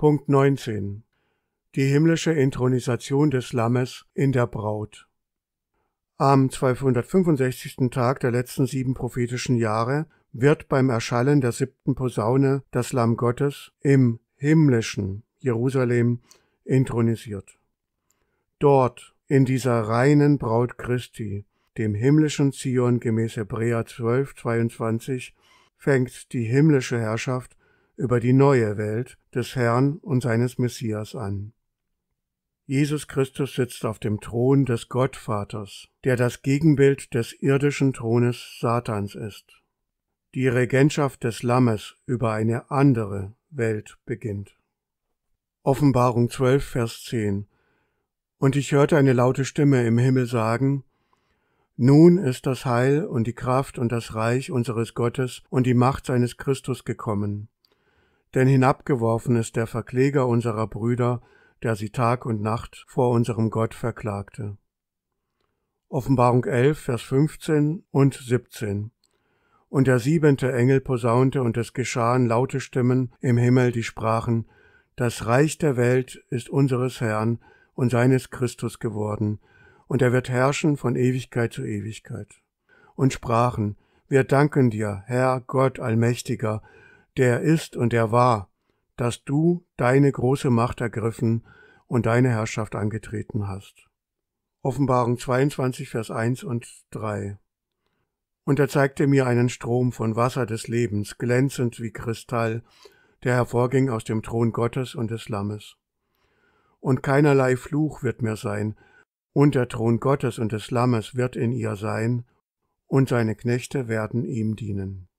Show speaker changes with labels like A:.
A: Punkt 19. Die himmlische Intronisation des Lammes in der Braut. Am 265. Tag der letzten sieben prophetischen Jahre wird beim Erschallen der siebten Posaune das Lamm Gottes im himmlischen Jerusalem intronisiert. Dort, in dieser reinen Braut Christi, dem himmlischen Zion gemäß Hebräer 12, 22, fängt die himmlische Herrschaft über die neue Welt des Herrn und seines Messias an. Jesus Christus sitzt auf dem Thron des Gottvaters, der das Gegenbild des irdischen Thrones Satans ist. Die Regentschaft des Lammes über eine andere Welt beginnt. Offenbarung 12, Vers 10 Und ich hörte eine laute Stimme im Himmel sagen, nun ist das Heil und die Kraft und das Reich unseres Gottes und die Macht seines Christus gekommen, denn hinabgeworfen ist der Verkläger unserer Brüder, der sie Tag und Nacht vor unserem Gott verklagte. Offenbarung 11, Vers 15 und 17. Und der siebente Engel posaunte, und es geschahen laute Stimmen im Himmel, die sprachen, das Reich der Welt ist unseres Herrn und seines Christus geworden, und er wird herrschen von Ewigkeit zu Ewigkeit. Und sprachen, wir danken dir, Herr Gott Allmächtiger, der ist und der war, dass du deine große Macht ergriffen und deine Herrschaft angetreten hast. Offenbarung 22, Vers 1 und 3. Und er zeigte mir einen Strom von Wasser des Lebens, glänzend wie Kristall, der hervorging aus dem Thron Gottes und des Lammes. Und keinerlei Fluch wird mehr sein, und der Thron Gottes und des Lammes wird in ihr sein, und seine Knechte werden ihm dienen.